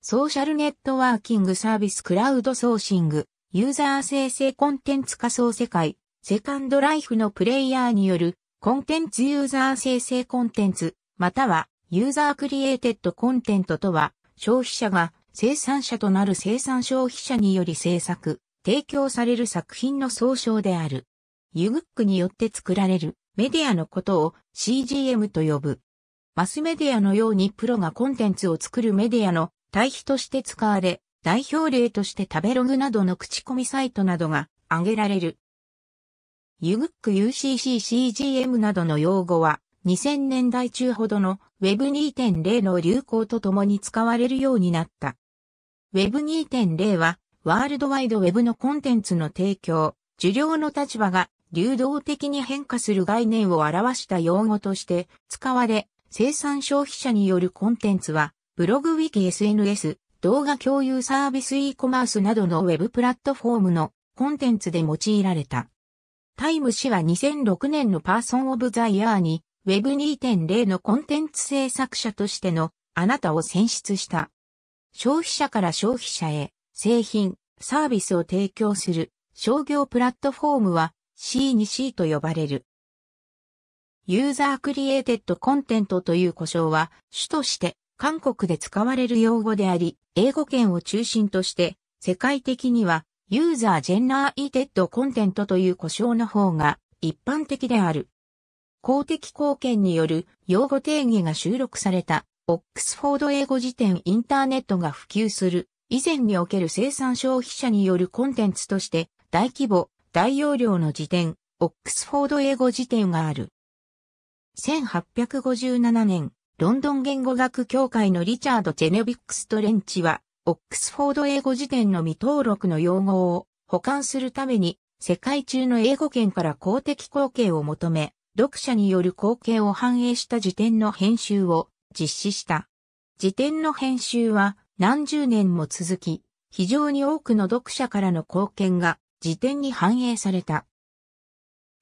ソーシャルネットワーキングサービスクラウドソーシング、ユーザー生成コンテンツ仮想世界、セカンドライフのプレイヤーによるコンテンツユーザー生成コンテンツ、またはユーザークリエイテッドコンテントとは、消費者が生産者となる生産消費者により制作、提供される作品の総称である。ユグックによって作られるメディアのことを CGM と呼ぶ。マスメディアのようにプロがコンテンツを作るメディアの対比として使われ、代表例として食べログなどの口コミサイトなどが挙げられる。ユグック UCCCGM などの用語は2000年代中ほどの Web2.0 の流行とともに使われるようになった。Web2.0 はワールドワイド Web のコンテンツの提供、受領の立場が流動的に変化する概念を表した用語として使われ、生産消費者によるコンテンツはブログウィキ SNS、動画共有サービス e コマースなどのウェブプラットフォームのコンテンツで用いられた。タイム氏は2006年のパーソンオブザイヤーに Web2.0 のコンテンツ制作者としてのあなたを選出した。消費者から消費者へ製品、サービスを提供する商業プラットフォームは C2C と呼ばれる。ユーザークリエイテッドコンテントという呼称は主として韓国で使われる用語であり、英語圏を中心として、世界的には、ユーザージェンナーイテッドコンテントという故障の方が一般的である。公的貢献による用語定義が収録された、オックスフォード英語辞典インターネットが普及する、以前における生産消費者によるコンテンツとして、大規模、大容量の辞典、オックスフォード英語辞典がある。1857年、ロンドン言語学協会のリチャード・ジェネビックストレンチは、オックスフォード英語辞典の未登録の用語を保管するために、世界中の英語圏から公的貢献を求め、読者による貢献を反映した辞典の編集を実施した。辞典の編集は何十年も続き、非常に多くの読者からの貢献が辞典に反映された。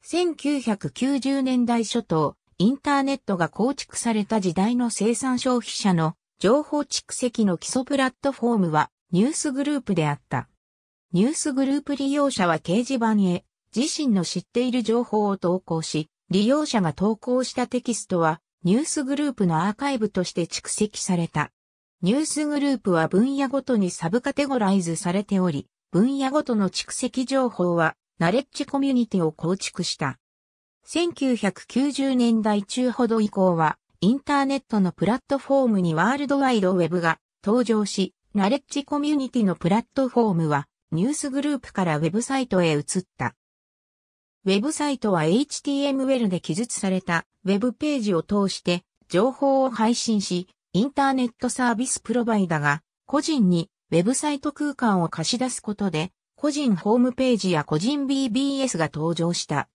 1990年代初頭、インターネットが構築された時代の生産消費者の情報蓄積の基礎プラットフォームはニュースグループであった。ニュースグループ利用者は掲示板へ自身の知っている情報を投稿し、利用者が投稿したテキストはニュースグループのアーカイブとして蓄積された。ニュースグループは分野ごとにサブカテゴライズされており、分野ごとの蓄積情報はナレッジコミュニティを構築した。1990年代中ほど以降は、インターネットのプラットフォームにワールドワイドウェブが登場し、ナレッジコミュニティのプラットフォームは、ニュースグループからウェブサイトへ移った。ウェブサイトは HTML で記述されたウェブページを通して情報を配信し、インターネットサービスプロバイダが個人にウェブサイト空間を貸し出すことで、個人ホームページや個人 BBS が登場した。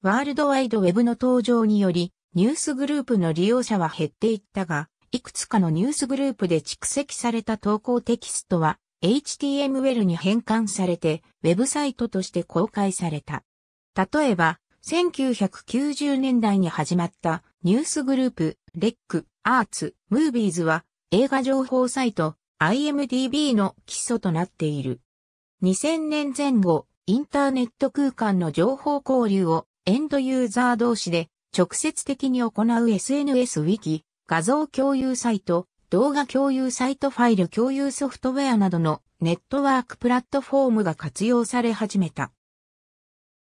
ワールドワイドウェブの登場により、ニュースグループの利用者は減っていったが、いくつかのニュースグループで蓄積された投稿テキストは HTML に変換されてウェブサイトとして公開された。例えば、1990年代に始まったニュースグループ、レック、アーツ、ムービーズは映画情報サイト IMDB の基礎となっている。2000年前後、インターネット空間の情報交流をエンドユーザー同士で直接的に行う SNS ウィキ、画像共有サイト、動画共有サイトファイル共有ソフトウェアなどのネットワークプラットフォームが活用され始めた。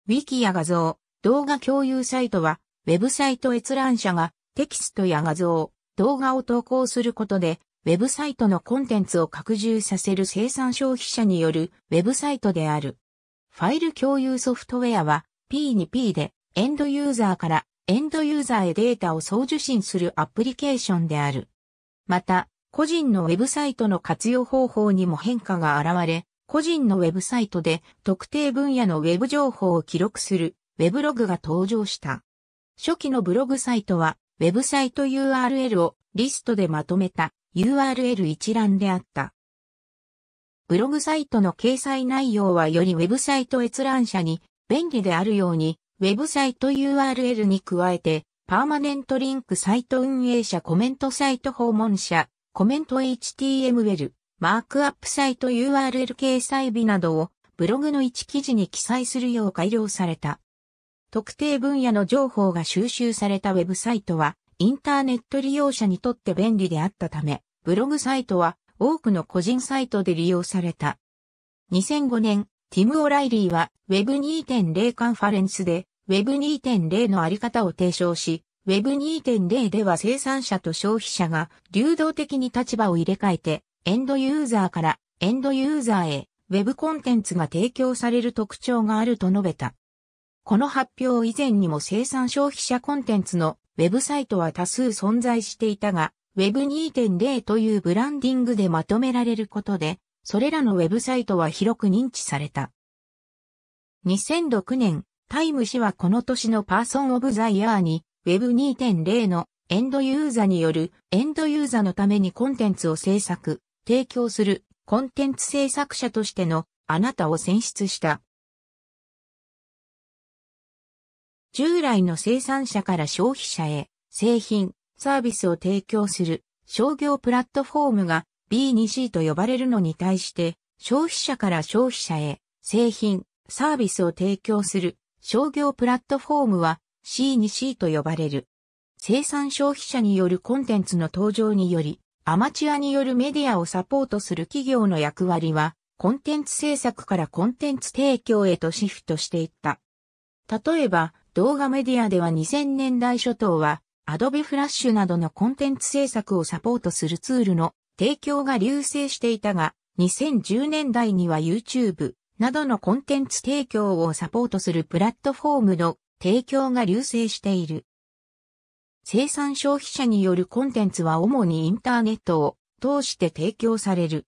ウィキや画像、動画共有サイトは、ウェブサイト閲覧者がテキストや画像、動画を投稿することで、ウェブサイトのコンテンツを拡充させる生産消費者によるウェブサイトである。ファイル共有ソフトウェアは、P2P でエンドユーザーからエンドユーザーへデータを送受信するアプリケーションである。また、個人のウェブサイトの活用方法にも変化が現れ、個人のウェブサイトで特定分野のウェブ情報を記録するウェブログが登場した。初期のブログサイトは、ウェブサイト URL をリストでまとめた URL 一覧であった。ブログサイトの掲載内容はよりウェブサイト閲覧者に便利であるように、ウェブサイト URL に加えて、パーマネントリンクサイト運営者コメントサイト訪問者、コメント HTML、マークアップサイト URL 掲載日などをブログの一記事に記載するよう改良された。特定分野の情報が収集されたウェブサイトは、インターネット利用者にとって便利であったため、ブログサイトは多くの個人サイトで利用された。2005年、ティム・オライリーは Web2.0 カンファレンスで Web2.0 のあり方を提唱し、Web2.0 では生産者と消費者が流動的に立場を入れ替えて、エンドユーザーからエンドユーザーへ Web コンテンツが提供される特徴があると述べた。この発表以前にも生産消費者コンテンツのウェブサイトは多数存在していたが、Web2.0 というブランディングでまとめられることで、それらのウェブサイトは広く認知された。2006年、タイム氏はこの年のパーソンオブザイヤーに Web2.0 のエンドユーザによるエンドユーザのためにコンテンツを制作、提供するコンテンツ制作者としてのあなたを選出した。従来の生産者から消費者へ製品、サービスを提供する商業プラットフォームが B2C と呼ばれるのに対して、消費者から消費者へ製品、サービスを提供する商業プラットフォームは C2C と呼ばれる。生産消費者によるコンテンツの登場により、アマチュアによるメディアをサポートする企業の役割は、コンテンツ制作からコンテンツ提供へとシフトしていった。例えば、動画メディアでは2000年代初頭は、Adobe Flash などのコンテンツ制作をサポートするツールの提供が流星していたが、2010年代には YouTube などのコンテンツ提供をサポートするプラットフォームの提供が流星している。生産消費者によるコンテンツは主にインターネットを通して提供される。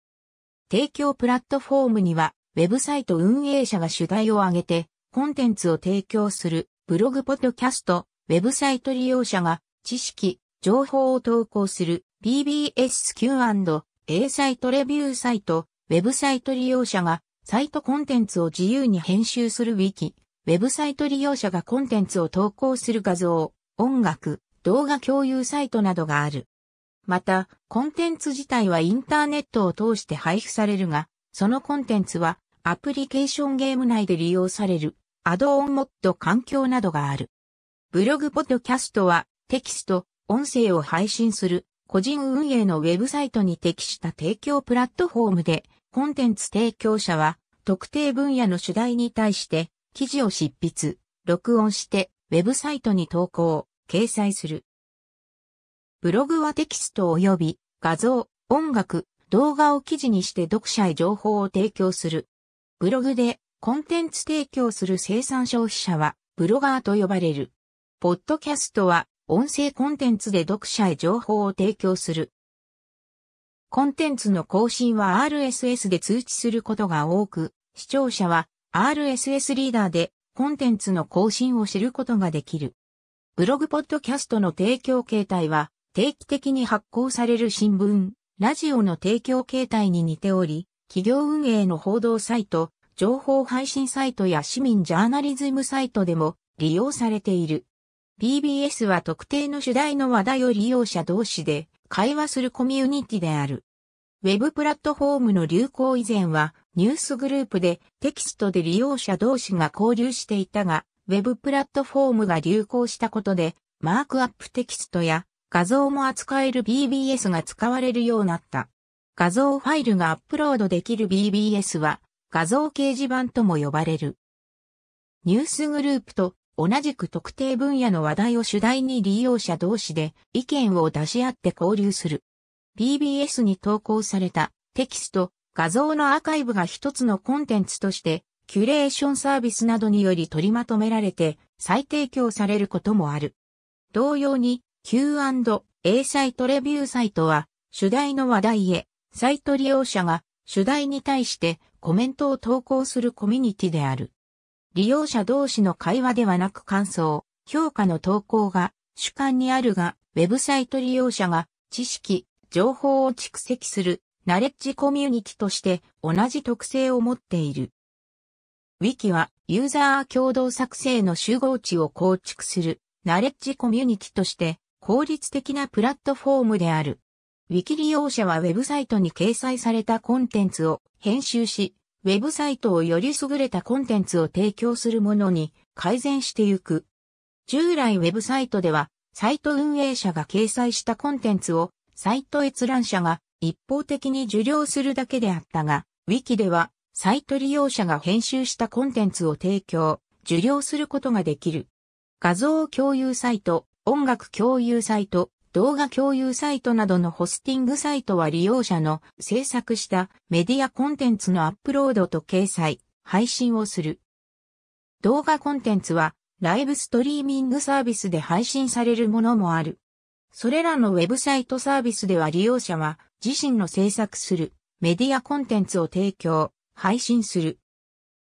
提供プラットフォームには、ウェブサイト運営者が主題を挙げて、コンテンツを提供する、ブログポッドキャスト、ウェブサイト利用者が、知識、情報を投稿する、PBS Q&A サイトレビューサイト、ウェブサイト利用者がサイトコンテンツを自由に編集するウィキ、ウェブサイト利用者がコンテンツを投稿する画像、音楽、動画共有サイトなどがある。また、コンテンツ自体はインターネットを通して配布されるが、そのコンテンツはアプリケーションゲーム内で利用される、アドオンモッド環境などがある。ブログポッドキャストはテキスト、音声を配信する個人運営のウェブサイトに適した提供プラットフォームで、コンテンツ提供者は、特定分野の主題に対して、記事を執筆、録音して、ウェブサイトに投稿、掲載する。ブログはテキスト及び画像、音楽、動画を記事にして読者へ情報を提供する。ブログでコンテンツ提供する生産消費者はブロガーと呼ばれる。ポッドキャストは音声コンテンツで読者へ情報を提供する。コンテンツの更新は RSS で通知することが多く、視聴者は RSS リーダーでコンテンツの更新を知ることができる。ブログポッドキャストの提供形態は定期的に発行される新聞、ラジオの提供形態に似ており、企業運営の報道サイト、情報配信サイトや市民ジャーナリズムサイトでも利用されている。PBS は特定の主題の話題を利用者同士で会話するコミュニティである。ウェブプラットフォームの流行以前はニュースグループでテキストで利用者同士が交流していたが、ウェブプラットフォームが流行したことでマークアップテキストや画像も扱える BBS が使われるようになった。画像ファイルがアップロードできる BBS は画像掲示板とも呼ばれる。ニュースグループと同じく特定分野の話題を主題に利用者同士で意見を出し合って交流する。PBS に投稿されたテキスト、画像のアーカイブが一つのコンテンツとして、キュレーションサービスなどにより取りまとめられて再提供されることもある。同様に Q&A サイトレビューサイトは主題の話題へサイト利用者が主題に対してコメントを投稿するコミュニティである。利用者同士の会話ではなく感想、評価の投稿が主観にあるが、ウェブサイト利用者が知識、情報を蓄積するナレッジコミュニティとして同じ特性を持っている。Wiki はユーザー共同作成の集合値を構築するナレッジコミュニティとして効率的なプラットフォームである。Wiki 利用者はウェブサイトに掲載されたコンテンツを編集し、ウェブサイトをより優れたコンテンツを提供するものに改善してゆく。従来ウェブサイトでは、サイト運営者が掲載したコンテンツを、サイト閲覧者が一方的に受領するだけであったが、Wiki では、サイト利用者が編集したコンテンツを提供、受領することができる。画像共有サイト、音楽共有サイト、動画共有サイトなどのホスティングサイトは利用者の制作したメディアコンテンツのアップロードと掲載、配信をする。動画コンテンツはライブストリーミングサービスで配信されるものもある。それらのウェブサイトサービスでは利用者は自身の制作するメディアコンテンツを提供、配信する。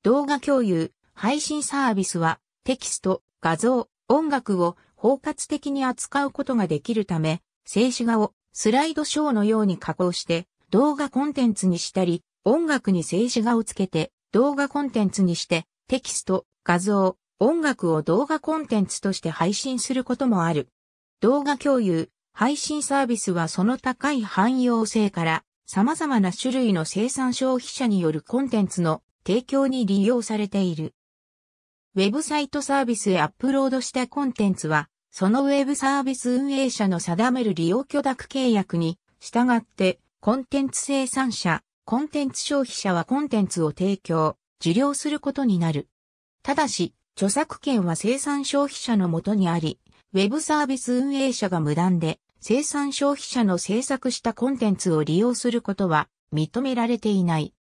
動画共有、配信サービスはテキスト、画像、音楽を包括的に扱うことができるため、静止画をスライドショーのように加工して動画コンテンツにしたり、音楽に静止画をつけて動画コンテンツにしてテキスト、画像、音楽を動画コンテンツとして配信することもある。動画共有、配信サービスはその高い汎用性から様々な種類の生産消費者によるコンテンツの提供に利用されている。ウェブサイトサービスへアップロードしたコンテンツはそのウェブサービス運営者の定める利用許諾契約に、従って、コンテンツ生産者、コンテンツ消費者はコンテンツを提供、受領することになる。ただし、著作権は生産消費者のもとにあり、ウェブサービス運営者が無断で生産消費者の制作したコンテンツを利用することは認められていない。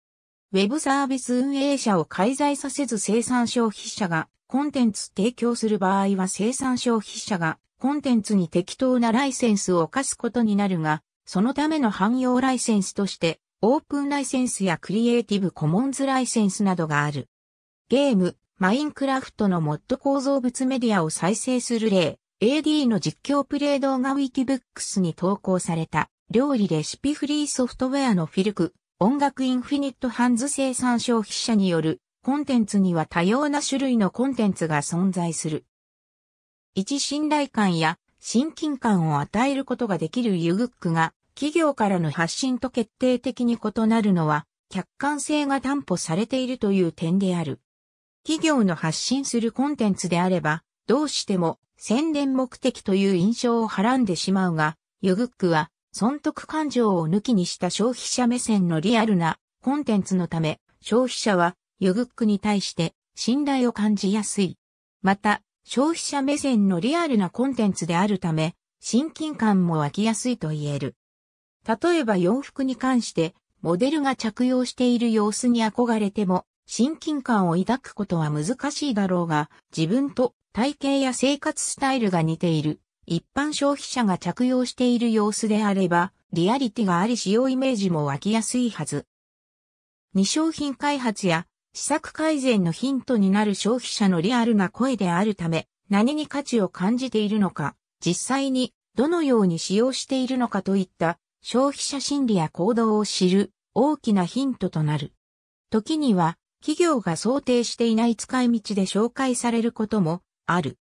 ウェブサービス運営者を介在させず生産消費者がコンテンツ提供する場合は生産消費者がコンテンツに適当なライセンスを課すことになるが、そのための汎用ライセンスとして、オープンライセンスやクリエイティブコモンズライセンスなどがある。ゲーム、マインクラフトのモッド構造物メディアを再生する例、AD の実況プレイ動画 Wikibooks に投稿された、料理レシピフリーソフトウェアのフィルク、音楽インフィニットハンズ生産消費者によるコンテンツには多様な種類のコンテンツが存在する。一信頼感や親近感を与えることができるユグックが企業からの発信と決定的に異なるのは客観性が担保されているという点である。企業の発信するコンテンツであればどうしても宣伝目的という印象をはらんでしまうが、ユグックは損得感情を抜きにした消費者目線のリアルなコンテンツのため消費者はユグックに対して信頼を感じやすい。また、消費者目線のリアルなコンテンツであるため、親近感も湧きやすいと言える。例えば洋服に関して、モデルが着用している様子に憧れても、親近感を抱くことは難しいだろうが、自分と体型や生活スタイルが似ている。一般消費者が着用している様子であれば、リアリティがあり使用イメージも湧きやすいはず。二商品開発や施策改善のヒントになる消費者のリアルな声であるため、何に価値を感じているのか、実際にどのように使用しているのかといった消費者心理や行動を知る大きなヒントとなる。時には企業が想定していない使い道で紹介されることもある。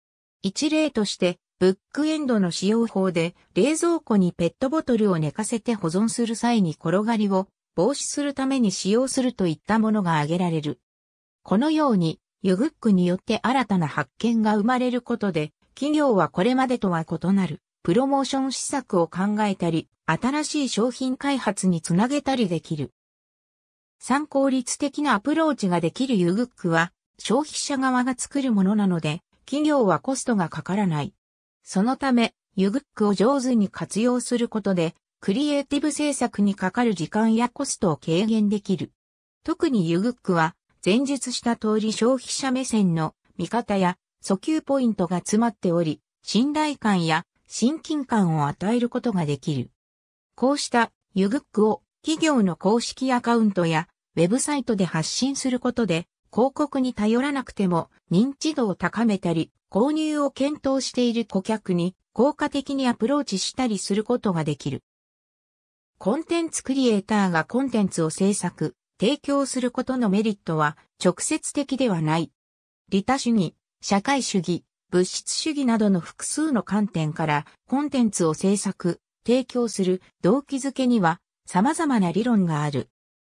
一例として、ブックエンドの使用法で冷蔵庫にペットボトルを寝かせて保存する際に転がりを防止するために使用するといったものが挙げられる。このように、ユグックによって新たな発見が生まれることで、企業はこれまでとは異なる、プロモーション施策を考えたり、新しい商品開発につなげたりできる。参考率的なアプローチができるユグックは、消費者側が作るものなので、企業はコストがかからない。そのため、ユグックを上手に活用することで、クリエイティブ制作にかかる時間やコストを軽減できる。特にユグックは、前述した通り消費者目線の見方や訴求ポイントが詰まっており、信頼感や親近感を与えることができる。こうしたユグックを企業の公式アカウントやウェブサイトで発信することで広告に頼らなくても認知度を高めたり購入を検討している顧客に効果的にアプローチしたりすることができる。コンテンツクリエイターがコンテンツを制作、提供することのメリットは直接的ではない。利他主義、社会主義、物質主義などの複数の観点からコンテンツを制作、提供する動機づけには様々な理論がある。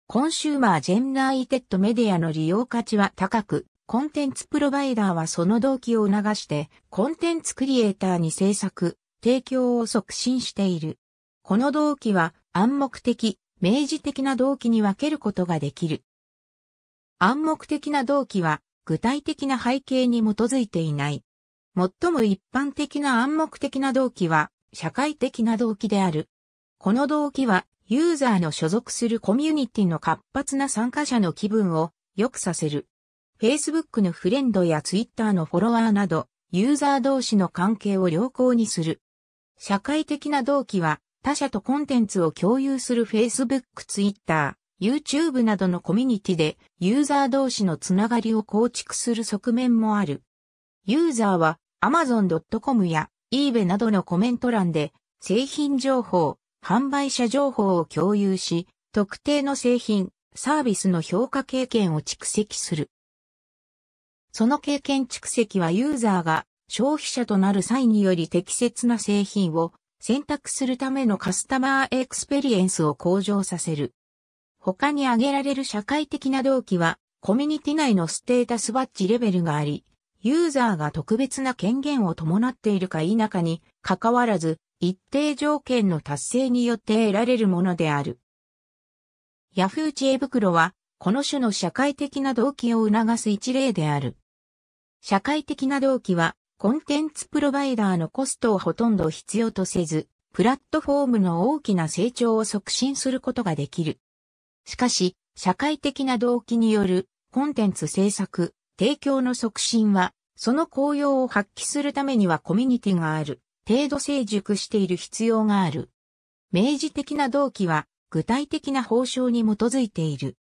コンシューマージェンーイテッドメディアの利用価値は高く、コンテンツプロバイダーはその動機を促して、コンテンツクリエイターに制作、提供を促進している。この動機は暗黙的、明示的な動機に分けることができる。暗黙的な動機は具体的な背景に基づいていない。最も一般的な暗黙的な動機は社会的な動機である。この動機はユーザーの所属するコミュニティの活発な参加者の気分を良くさせる。Facebook のフレンドや Twitter のフォロワーなど、ユーザー同士の関係を良好にする。社会的な動機は、他社とコンテンツを共有する Facebook、Twitter、YouTube などのコミュニティでユーザー同士のつながりを構築する側面もある。ユーザーは Amazon.com や eBay などのコメント欄で製品情報、販売者情報を共有し、特定の製品、サービスの評価経験を蓄積する。その経験蓄積はユーザーが消費者となる際により適切な製品を選択するためのカスタマーエクスペリエンスを向上させる。他に挙げられる社会的な動機は、コミュニティ内のステータスバッジレベルがあり、ユーザーが特別な権限を伴っているか否かに関わらず、一定条件の達成によって得られるものである。ヤフー知恵袋は、この種の社会的な動機を促す一例である。社会的な動機は、コンテンツプロバイダーのコストをほとんど必要とせず、プラットフォームの大きな成長を促進することができる。しかし、社会的な動機によるコンテンツ制作、提供の促進は、その効用を発揮するためにはコミュニティがある、程度成熟している必要がある。明示的な動機は、具体的な報奨に基づいている。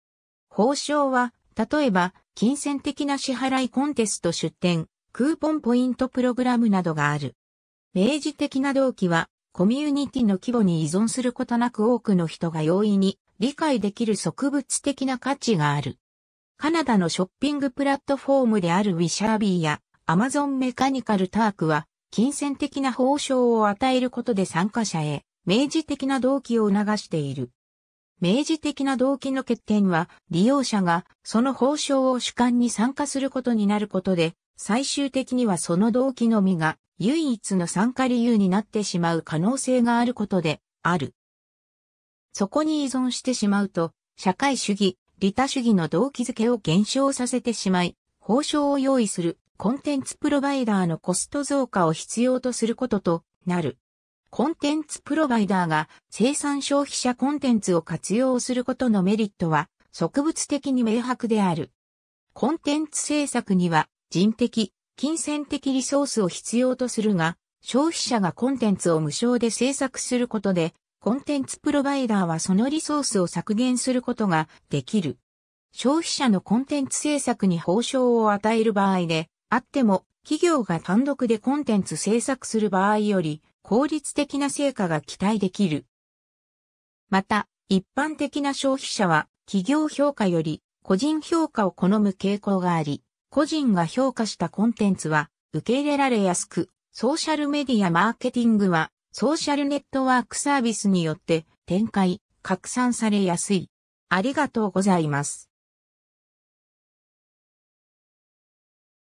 報奨は、例えば、金銭的な支払いコンテスト出展、クーポンポイントプログラムなどがある。明示的な動機は、コミュニティの規模に依存することなく多くの人が容易に理解できる植物的な価値がある。カナダのショッピングプラットフォームであるウィシャービーやアマゾンメカニカルタークは、金銭的な報奨を与えることで参加者へ、明示的な動機を促している。明示的な動機の欠点は、利用者がその報奨を主観に参加することになることで、最終的にはその動機のみが唯一の参加理由になってしまう可能性があることである。そこに依存してしまうと、社会主義、利他主義の動機づけを減少させてしまい、報奨を用意するコンテンツプロバイダーのコスト増加を必要とすることとなる。コンテンツプロバイダーが生産消費者コンテンツを活用することのメリットは植物的に明白である。コンテンツ制作には人的、金銭的リソースを必要とするが、消費者がコンテンツを無償で制作することで、コンテンツプロバイダーはそのリソースを削減することができる。消費者のコンテンツ制作に報奨を与える場合で、あっても、企業が単独でコンテンツ制作する場合より、効率的な成果が期待できる。また、一般的な消費者は、企業評価より個人評価を好む傾向があり、個人が評価したコンテンツは受け入れられやすく、ソーシャルメディアマーケティングはソーシャルネットワークサービスによって展開、拡散されやすい。ありがとうございます。